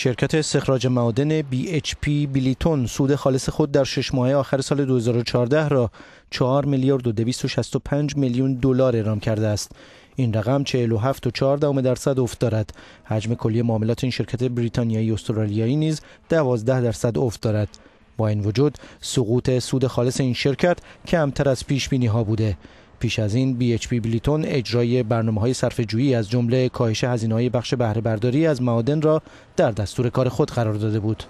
شرکت استخراج معادن BHP بیلیتون سود خالص خود در شش ماه آخر سال 2014 را 4 میلیارد و 265 میلیون دلار اعلام کرده است. این رقم 47.4 درصد افت دارد. حجم کلی معاملات این شرکت بریتانیایی استرالیایی نیز 12 درصد افت دارد. با این وجود سقوط سود خالص این شرکت کمتر از پیش بینی ها بوده. پیش از این بی اچ پی بلیتون اجرای برنامه های صرف جویی از جمله کاهش هزینه های بخش بهره برداری از معادن را در دستور کار خود قرار داده بود.